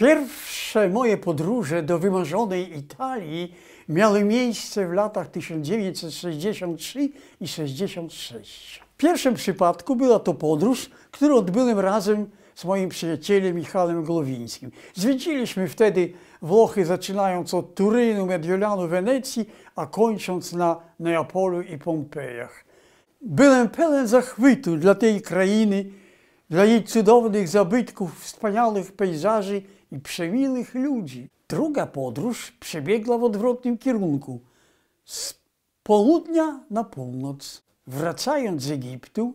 Pierwsze moje podróże do wymarzonej Italii miały miejsce w latach 1963 i 66. W pierwszym przypadku była to podróż, którą odbyłem razem z moim przyjacielem Michałem Głowińskim. Zwiedziliśmy wtedy Włochy, zaczynając od Turynu, Mediolanu, Wenecji, a kończąc na Neapolu i Pompejach. Byłem pełen zachwytu dla tej krainy dla jej cudownych zabytków, wspaniałych pejzaży i przemiłych ludzi. Druga podróż przebiegła w odwrotnym kierunku z południa na północ. Wracając z Egiptu,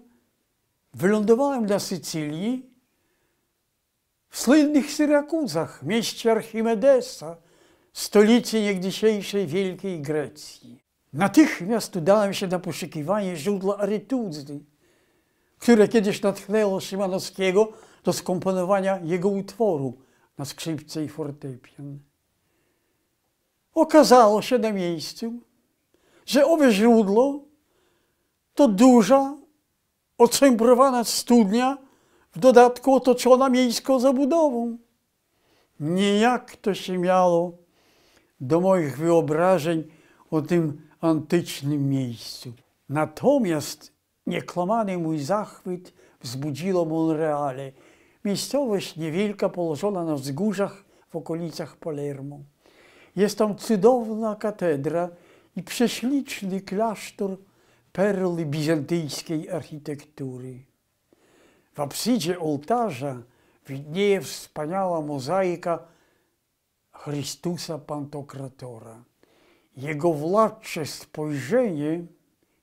wylądowałem na Sycylii w słynnych Syrakuzach, mieście Archimedesa, stolicy niegdysiejszej Wielkiej Grecji. Natychmiast udałem się na poszukiwanie źródła Arytuzdy, które kiedyś natchnęło Szymanowskiego do skomponowania jego utworu na skrzypce i fortepian. Okazało się na miejscu, że owe źródło to duża, ocembrowana studnia, w dodatku otoczona miejską zabudową. Niejak to się miało do moich wyobrażeń o tym antycznym miejscu. Natomiast Nieklamany mój zachwyt wzbudziło Monreale. Miejscowość niewielka położona na wzgórzach w okolicach Palermo. Jest tam cudowna katedra i prześliczny klasztor perły bizantyjskiej architektury. W absydzie ołtarza widnieje wspaniała mozaika Chrystusa Pantokratora. Jego władcze spojrzenie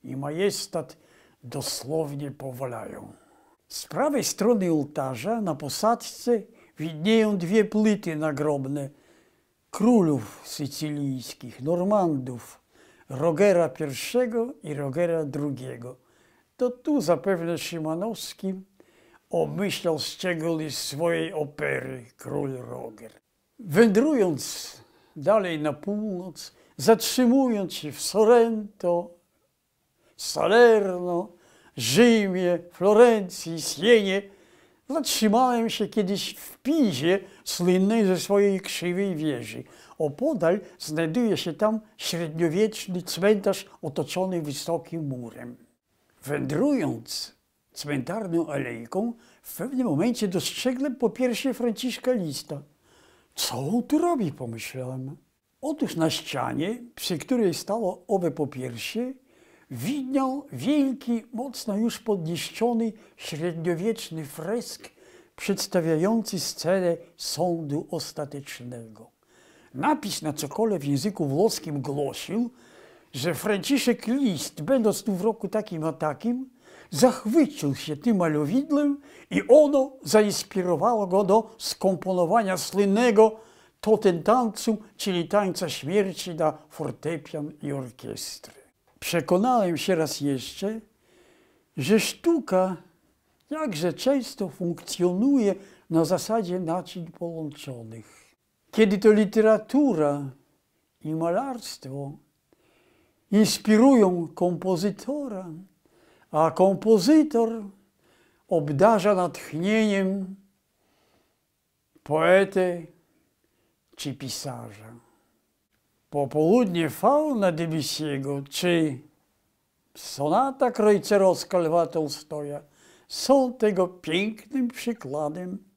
i majestat – dosłownie powalają. Z prawej strony ołtarza na posadzce widnieją dwie płyty nagrobne królów sycylijskich, Normandów, Rogera I i Rogera II. To tu zapewne Szymanowski omyślał szczegóły swojej opery Król Roger. Wędrując dalej na północ, zatrzymując się w Sorrento, Salerno, Rzymie, Florencji, Sienie. Zatrzymałem się kiedyś w Pizie, słynnej ze swojej krzywej wieży. Opodal znajduje się tam średniowieczny cmentarz otoczony wysokim murem. Wędrując cmentarną alejką, w pewnym momencie dostrzegłem po pierwsze Franciszka Lista. Co on tu robi? pomyślałem. Otóż na ścianie, przy której stało owe pierwsze, widniał wielki, mocno już podniesiony, średniowieczny fresk przedstawiający scenę sądu ostatecznego. Napis na cokole w języku włoskim głosił, że Franciszek List, będąc tu w roku takim a takim, zachwycił się tym malowidłem i ono zainspirowało go do skomponowania słynnego totem czyli tańca śmierci dla fortepian i orkiestry przekonałem się raz jeszcze, że sztuka jakże często funkcjonuje na zasadzie naczyń połączonych. Kiedy to literatura i malarstwo inspirują kompozytora, a kompozytor obdarza natchnieniem poetę czy pisarza. Popołudnie fauna Debisiego czy sonata krojcerowska Lwa Tolstoja są tego pięknym przykładem.